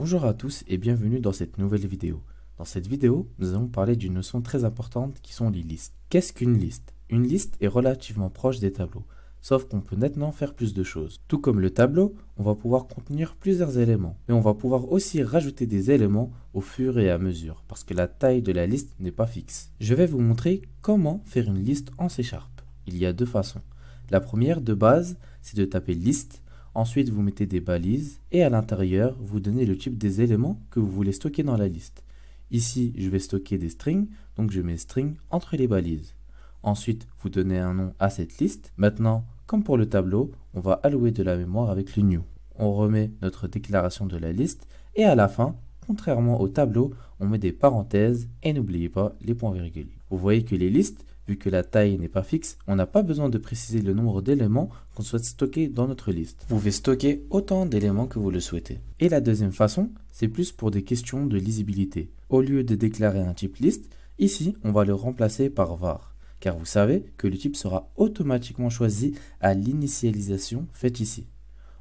Bonjour à tous et bienvenue dans cette nouvelle vidéo. Dans cette vidéo, nous allons parler d'une notion très importante qui sont les listes. Qu'est-ce qu'une liste Une liste est relativement proche des tableaux, sauf qu'on peut nettement faire plus de choses. Tout comme le tableau, on va pouvoir contenir plusieurs éléments, mais on va pouvoir aussi rajouter des éléments au fur et à mesure, parce que la taille de la liste n'est pas fixe. Je vais vous montrer comment faire une liste en C Sharp. Il y a deux façons. La première, de base, c'est de taper liste Ensuite, vous mettez des balises et à l'intérieur, vous donnez le type des éléments que vous voulez stocker dans la liste. Ici, je vais stocker des strings, donc je mets string entre les balises. Ensuite, vous donnez un nom à cette liste. Maintenant, comme pour le tableau, on va allouer de la mémoire avec le new. On remet notre déclaration de la liste et à la fin, contrairement au tableau, on met des parenthèses et n'oubliez pas les points virgules. Vous voyez que les listes Vu que la taille n'est pas fixe, on n'a pas besoin de préciser le nombre d'éléments qu'on souhaite stocker dans notre liste. Vous pouvez stocker autant d'éléments que vous le souhaitez. Et la deuxième façon, c'est plus pour des questions de lisibilité. Au lieu de déclarer un type liste, ici on va le remplacer par var, car vous savez que le type sera automatiquement choisi à l'initialisation faite ici.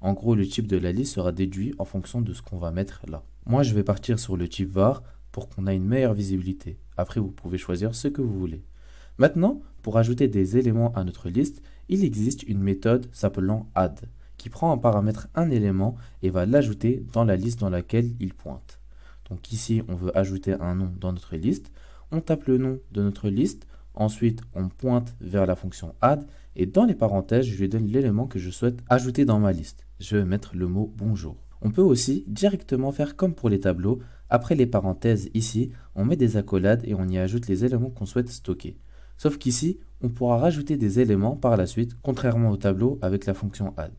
En gros, le type de la liste sera déduit en fonction de ce qu'on va mettre là. Moi, je vais partir sur le type var pour qu'on a une meilleure visibilité. Après, vous pouvez choisir ce que vous voulez. Maintenant, pour ajouter des éléments à notre liste, il existe une méthode s'appelant add qui prend en paramètre un élément et va l'ajouter dans la liste dans laquelle il pointe. Donc ici, on veut ajouter un nom dans notre liste. On tape le nom de notre liste. Ensuite, on pointe vers la fonction add et dans les parenthèses, je lui donne l'élément que je souhaite ajouter dans ma liste. Je vais mettre le mot bonjour. On peut aussi directement faire comme pour les tableaux. Après les parenthèses ici, on met des accolades et on y ajoute les éléments qu'on souhaite stocker. Sauf qu'ici, on pourra rajouter des éléments par la suite, contrairement au tableau avec la fonction add.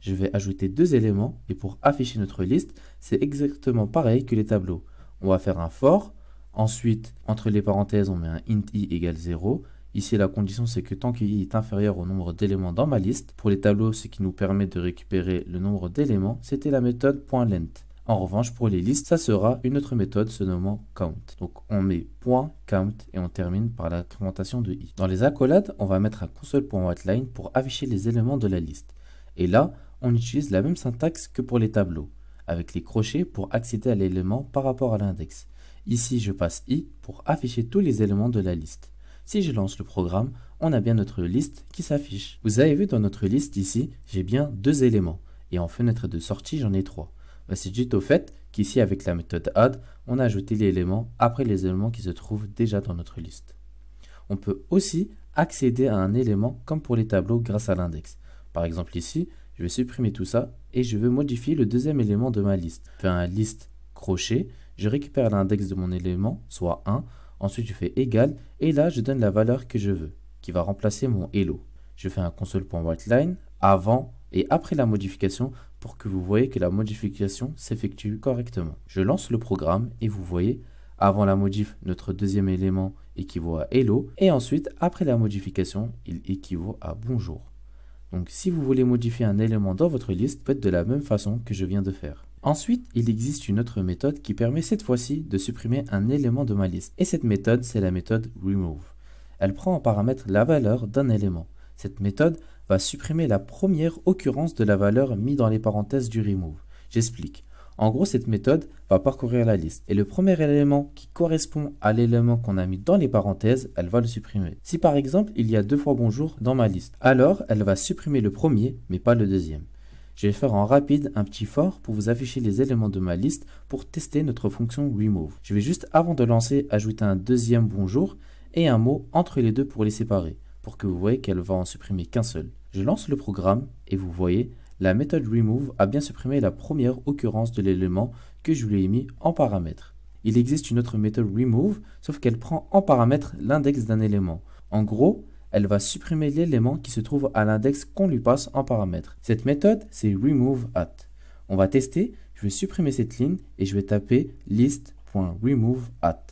Je vais ajouter deux éléments et pour afficher notre liste, c'est exactement pareil que les tableaux. On va faire un for, ensuite, entre les parenthèses, on met un int i égale 0. Ici, la condition, c'est que tant que i est inférieur au nombre d'éléments dans ma liste, pour les tableaux, ce qui nous permet de récupérer le nombre d'éléments, c'était la méthode .length. En revanche, pour les listes, ça sera une autre méthode se nommant count. Donc on met point count et on termine par l'incrémentation de i. Dans les accolades, on va mettre un console.outline pour afficher les éléments de la liste. Et là, on utilise la même syntaxe que pour les tableaux, avec les crochets pour accéder à l'élément par rapport à l'index. Ici, je passe i pour afficher tous les éléments de la liste. Si je lance le programme, on a bien notre liste qui s'affiche. Vous avez vu dans notre liste ici, j'ai bien deux éléments, et en fenêtre de sortie, j'en ai trois. Bah, c'est dû au fait qu'ici, avec la méthode add, on a ajouté l'élément après les éléments qui se trouvent déjà dans notre liste. On peut aussi accéder à un élément comme pour les tableaux grâce à l'index. Par exemple ici, je vais supprimer tout ça et je veux modifier le deuxième élément de ma liste. Je fais un liste crochet, je récupère l'index de mon élément, soit 1, ensuite je fais égal et là je donne la valeur que je veux, qui va remplacer mon hello. Je fais un console.whiteline avant et après la modification pour que vous voyez que la modification s'effectue correctement. Je lance le programme et vous voyez avant la modif notre deuxième élément équivaut à hello et ensuite après la modification il équivaut à bonjour. Donc si vous voulez modifier un élément dans votre liste, faites de la même façon que je viens de faire. Ensuite, il existe une autre méthode qui permet cette fois-ci de supprimer un élément de ma liste. Et cette méthode, c'est la méthode remove. Elle prend en paramètre la valeur d'un élément. Cette méthode va supprimer la première occurrence de la valeur mise dans les parenthèses du remove. J'explique. En gros, cette méthode va parcourir la liste et le premier élément qui correspond à l'élément qu'on a mis dans les parenthèses, elle va le supprimer. Si par exemple, il y a deux fois bonjour dans ma liste, alors elle va supprimer le premier mais pas le deuxième. Je vais faire en rapide un petit fort pour vous afficher les éléments de ma liste pour tester notre fonction remove. Je vais juste avant de lancer ajouter un deuxième bonjour et un mot entre les deux pour les séparer pour que vous voyez qu'elle va en supprimer qu'un seul. Je lance le programme et vous voyez, la méthode remove a bien supprimé la première occurrence de l'élément que je lui ai mis en paramètre. Il existe une autre méthode remove, sauf qu'elle prend en paramètre l'index d'un élément. En gros, elle va supprimer l'élément qui se trouve à l'index qu'on lui passe en paramètre. Cette méthode, c'est remove at. On va tester, je vais supprimer cette ligne et je vais taper list.remove at.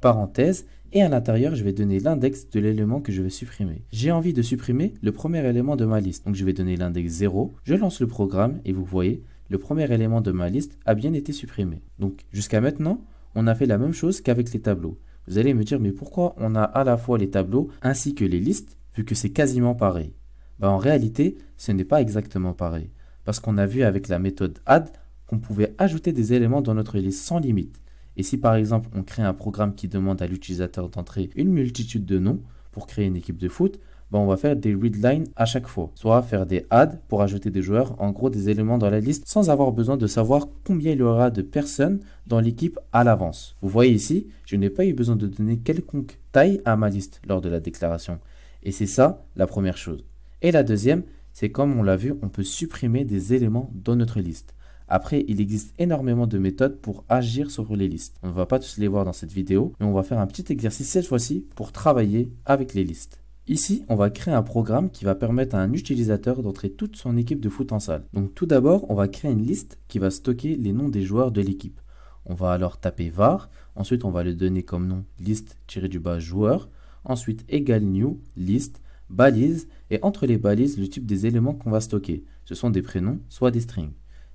Parenthèse, et à l'intérieur, je vais donner l'index de l'élément que je vais supprimer. J'ai envie de supprimer le premier élément de ma liste, donc je vais donner l'index 0, je lance le programme et vous voyez, le premier élément de ma liste a bien été supprimé. Donc jusqu'à maintenant, on a fait la même chose qu'avec les tableaux. Vous allez me dire, mais pourquoi on a à la fois les tableaux ainsi que les listes, vu que c'est quasiment pareil bah, En réalité, ce n'est pas exactement pareil, parce qu'on a vu avec la méthode add qu'on pouvait ajouter des éléments dans notre liste sans limite. Et si par exemple on crée un programme qui demande à l'utilisateur d'entrer une multitude de noms pour créer une équipe de foot, ben, on va faire des readlines à chaque fois, soit faire des add pour ajouter des joueurs, en gros des éléments dans la liste, sans avoir besoin de savoir combien il y aura de personnes dans l'équipe à l'avance. Vous voyez ici, je n'ai pas eu besoin de donner quelconque taille à ma liste lors de la déclaration. Et c'est ça la première chose. Et la deuxième, c'est comme on l'a vu, on peut supprimer des éléments dans notre liste. Après, il existe énormément de méthodes pour agir sur les listes. On ne va pas tous les voir dans cette vidéo, mais on va faire un petit exercice cette fois-ci pour travailler avec les listes. Ici, on va créer un programme qui va permettre à un utilisateur d'entrer toute son équipe de foot en salle. Donc tout d'abord, on va créer une liste qui va stocker les noms des joueurs de l'équipe. On va alors taper var, ensuite on va le donner comme nom liste-du-bas joueur, ensuite égal new, liste, balise, et entre les balises, le type des éléments qu'on va stocker. Ce sont des prénoms, soit des strings.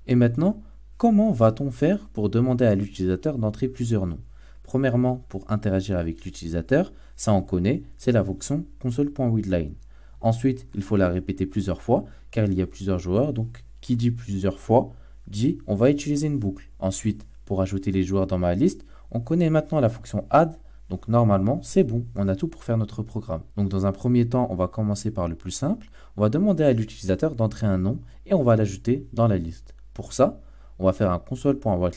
Et maintenant, comment va-t-on faire pour demander à l'utilisateur d'entrer plusieurs noms Premièrement, pour interagir avec l'utilisateur, ça on connaît, c'est la fonction console.readline. Ensuite, il faut la répéter plusieurs fois, car il y a plusieurs joueurs, donc qui dit plusieurs fois, dit on va utiliser une boucle. Ensuite, pour ajouter les joueurs dans ma liste, on connaît maintenant la fonction add, donc normalement c'est bon, on a tout pour faire notre programme. Donc dans un premier temps, on va commencer par le plus simple, on va demander à l'utilisateur d'entrer un nom et on va l'ajouter dans la liste. Pour ça, on va faire un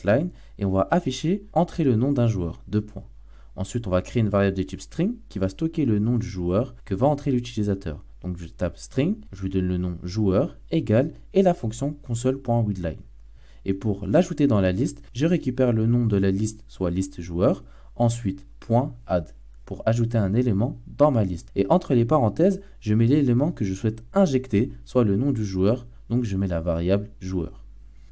line et on va afficher entrer le nom d'un joueur, deux points. Ensuite, on va créer une variable de type string qui va stocker le nom du joueur que va entrer l'utilisateur. Donc je tape string, je lui donne le nom joueur égal et la fonction console.readline. Et pour l'ajouter dans la liste, je récupère le nom de la liste, soit liste joueur, ensuite point .add pour ajouter un élément dans ma liste. Et entre les parenthèses, je mets l'élément que je souhaite injecter, soit le nom du joueur, donc je mets la variable joueur.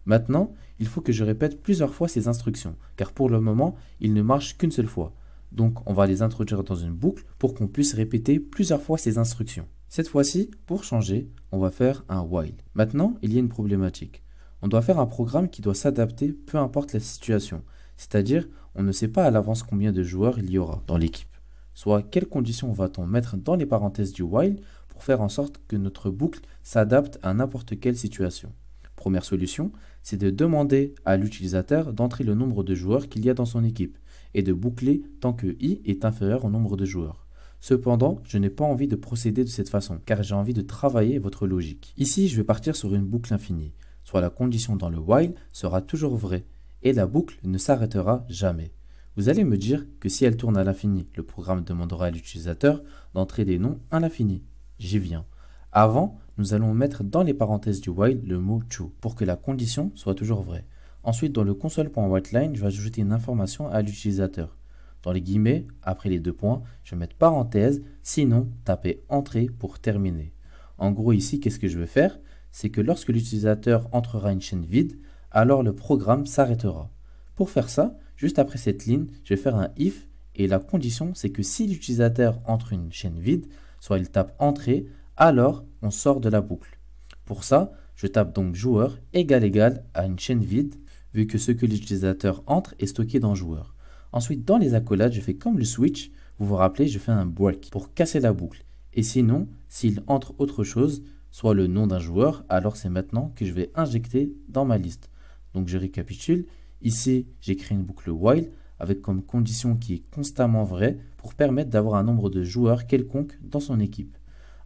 Maintenant, il faut que je répète plusieurs fois ces instructions, car pour le moment, ils ne marchent qu'une seule fois. Donc on va les introduire dans une boucle pour qu'on puisse répéter plusieurs fois ces instructions. Cette fois-ci, pour changer, on va faire un while. Maintenant, il y a une problématique. On doit faire un programme qui doit s'adapter peu importe la situation, c'est-à-dire on ne sait pas à l'avance combien de joueurs il y aura dans l'équipe. Soit quelles conditions va-t-on mettre dans les parenthèses du while pour faire en sorte que notre boucle s'adapte à n'importe quelle situation. Première solution, c'est de demander à l'utilisateur d'entrer le nombre de joueurs qu'il y a dans son équipe et de boucler tant que i est inférieur au nombre de joueurs. Cependant, je n'ai pas envie de procéder de cette façon, car j'ai envie de travailler votre logique. Ici, je vais partir sur une boucle infinie, soit la condition dans le while sera toujours vraie, et la boucle ne s'arrêtera jamais. Vous allez me dire que si elle tourne à l'infini, le programme demandera à l'utilisateur d'entrer des noms à l'infini. J'y viens. Avant, nous allons mettre dans les parenthèses du while le mot true pour que la condition soit toujours vraie. Ensuite, dans le console.whiteline, je vais ajouter une information à l'utilisateur. Dans les guillemets, après les deux points, je vais mettre parenthèse, sinon taper entrée pour terminer. En gros, ici, qu'est-ce que je veux faire C'est que lorsque l'utilisateur entrera une chaîne vide, alors le programme s'arrêtera. Pour faire ça, juste après cette ligne, je vais faire un if et la condition, c'est que si l'utilisateur entre une chaîne vide, soit il tape entrée, alors on sort de la boucle. Pour ça, je tape donc joueur égal égal à une chaîne vide, vu que ce que l'utilisateur entre est stocké dans joueur. Ensuite, dans les accolades, je fais comme le switch, vous vous rappelez, je fais un break pour casser la boucle. Et sinon, s'il entre autre chose, soit le nom d'un joueur, alors c'est maintenant que je vais injecter dans ma liste. Donc je récapitule, ici j'ai créé une boucle while avec comme condition qui est constamment vraie pour permettre d'avoir un nombre de joueurs quelconque dans son équipe.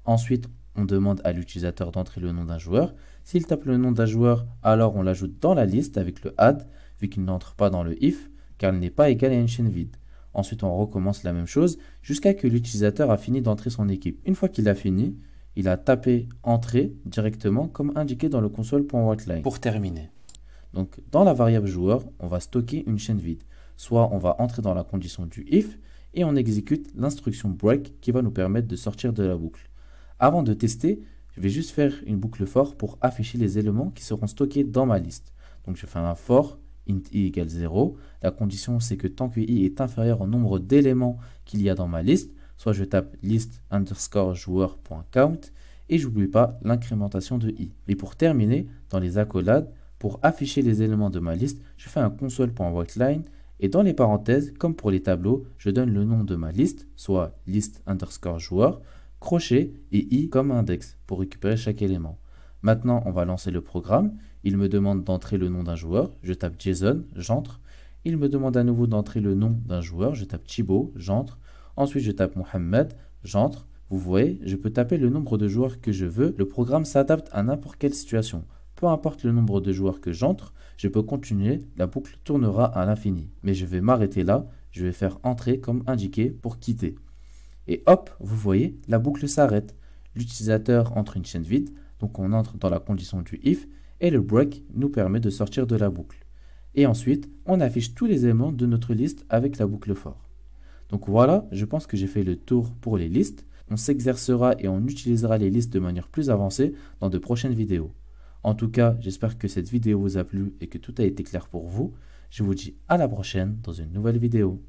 Ensuite, on demande à l'utilisateur d'entrer le nom d'un joueur. S'il tape le nom d'un joueur, alors on l'ajoute dans la liste avec le add, vu qu'il n'entre pas dans le if, car il n'est pas égal à une chaîne vide. Ensuite, on recommence la même chose jusqu'à ce que l'utilisateur a fini d'entrer son équipe. Une fois qu'il a fini, il a tapé entrer directement comme indiqué dans le console.whiteLine. Pour terminer. Donc, dans la variable joueur, on va stocker une chaîne vide. Soit on va entrer dans la condition du if et on exécute l'instruction break qui va nous permettre de sortir de la boucle. Avant de tester, je vais juste faire une boucle for pour afficher les éléments qui seront stockés dans ma liste. Donc je fais un for int i égale 0. La condition c'est que tant que i est inférieur au nombre d'éléments qu'il y a dans ma liste, soit je tape list underscore joueur.count et j'oublie pas l'incrémentation de i. Et pour terminer, dans les accolades, pour afficher les éléments de ma liste, je fais un line et dans les parenthèses, comme pour les tableaux, je donne le nom de ma liste, soit list underscore joueur crochet et i comme index pour récupérer chaque élément. Maintenant, on va lancer le programme. Il me demande d'entrer le nom d'un joueur. Je tape Jason, j'entre. Il me demande à nouveau d'entrer le nom d'un joueur. Je tape Thibaut, j'entre. Ensuite, je tape Mohamed, j'entre. Vous voyez, je peux taper le nombre de joueurs que je veux. Le programme s'adapte à n'importe quelle situation. Peu importe le nombre de joueurs que j'entre, je peux continuer. La boucle tournera à l'infini. Mais je vais m'arrêter là. Je vais faire entrer comme indiqué pour quitter. Et hop, vous voyez, la boucle s'arrête. L'utilisateur entre une chaîne vide, donc on entre dans la condition du if, et le break nous permet de sortir de la boucle. Et ensuite, on affiche tous les éléments de notre liste avec la boucle for. Donc voilà, je pense que j'ai fait le tour pour les listes. On s'exercera et on utilisera les listes de manière plus avancée dans de prochaines vidéos. En tout cas, j'espère que cette vidéo vous a plu et que tout a été clair pour vous. Je vous dis à la prochaine dans une nouvelle vidéo.